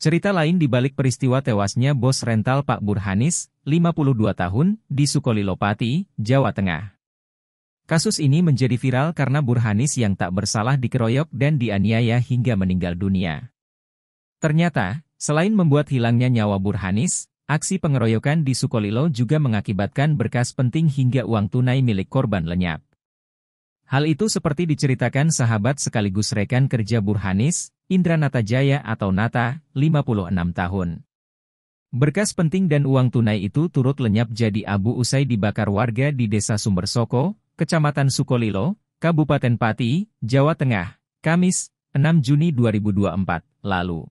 Cerita lain di balik peristiwa tewasnya bos rental Pak Burhanis, 52 tahun, di Sukolilopati, Jawa Tengah. Kasus ini menjadi viral karena Burhanis yang tak bersalah dikeroyok dan dianiaya hingga meninggal dunia. Ternyata, selain membuat hilangnya nyawa Burhanis, aksi pengeroyokan di Sukolilo juga mengakibatkan berkas penting hingga uang tunai milik korban lenyap. Hal itu seperti diceritakan sahabat sekaligus rekan kerja Burhanis, Indra Natajaya atau Nata, 56 tahun. Berkas penting dan uang tunai itu turut lenyap jadi abu usai dibakar warga di Desa Sumber Soko, Kecamatan Sukolilo, Kabupaten Pati, Jawa Tengah, Kamis, 6 Juni 2024, lalu.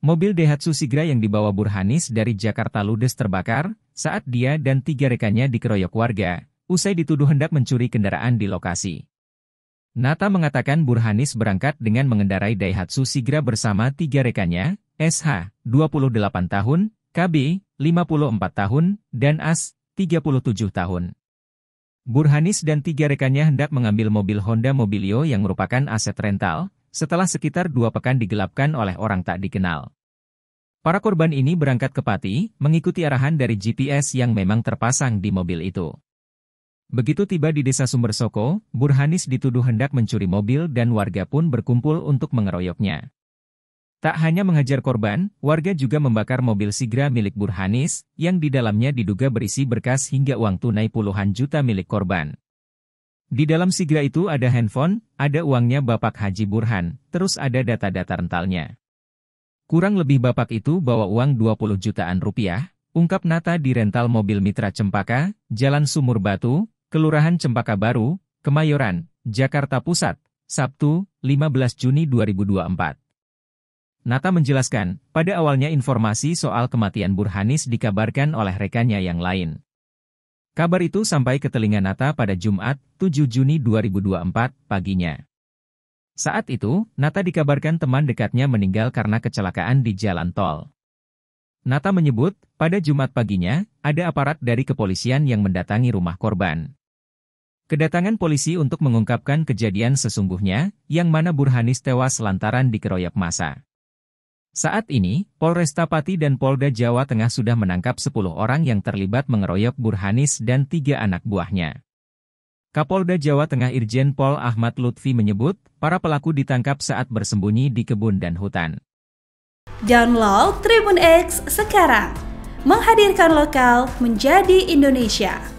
Mobil Daihatsu Sigra yang dibawa Burhanis dari Jakarta ludes terbakar saat dia dan tiga rekannya dikeroyok warga, usai dituduh hendak mencuri kendaraan di lokasi. Nata mengatakan Burhanis berangkat dengan mengendarai Daihatsu Sigra bersama tiga rekannya, SH, 28 tahun, KB, 54 tahun, dan AS, 37 tahun. Burhanis dan tiga rekannya hendak mengambil mobil Honda Mobilio yang merupakan aset rental, setelah sekitar dua pekan digelapkan oleh orang tak dikenal. Para korban ini berangkat ke Pati, mengikuti arahan dari GPS yang memang terpasang di mobil itu. Begitu tiba di desa Sumber Soko, Burhanis dituduh hendak mencuri mobil dan warga pun berkumpul untuk mengeroyoknya. Tak hanya menghajar korban, warga juga membakar mobil Sigra milik Burhanis, yang di dalamnya diduga berisi berkas hingga uang tunai puluhan juta milik korban. Di dalam Sigra itu ada handphone, ada uangnya Bapak Haji Burhan, terus ada data-data rentalnya. Kurang lebih Bapak itu bawa uang 20 jutaan rupiah, ungkap Nata di rental mobil Mitra Cempaka, Jalan Sumur Batu, Kelurahan Cempaka Baru, Kemayoran, Jakarta Pusat, Sabtu, 15 Juni 2024. Nata menjelaskan, pada awalnya informasi soal kematian Burhanis dikabarkan oleh rekannya yang lain. Kabar itu sampai ke telinga Nata pada Jumat, 7 Juni 2024, paginya. Saat itu, Nata dikabarkan teman dekatnya meninggal karena kecelakaan di jalan tol. Nata menyebut, pada Jumat paginya, ada aparat dari kepolisian yang mendatangi rumah korban. Kedatangan polisi untuk mengungkapkan kejadian sesungguhnya, yang mana Burhanis tewas lantaran dikeroyok masa. Saat ini, Polresta Pati dan Polda Jawa Tengah sudah menangkap 10 orang yang terlibat mengeroyok Burhanis dan tiga anak buahnya. Kapolda Jawa Tengah Irjen Pol Ahmad Lutfi menyebut, para pelaku ditangkap saat bersembunyi di kebun dan hutan. Download Tribun X sekarang, menghadirkan lokal menjadi Indonesia.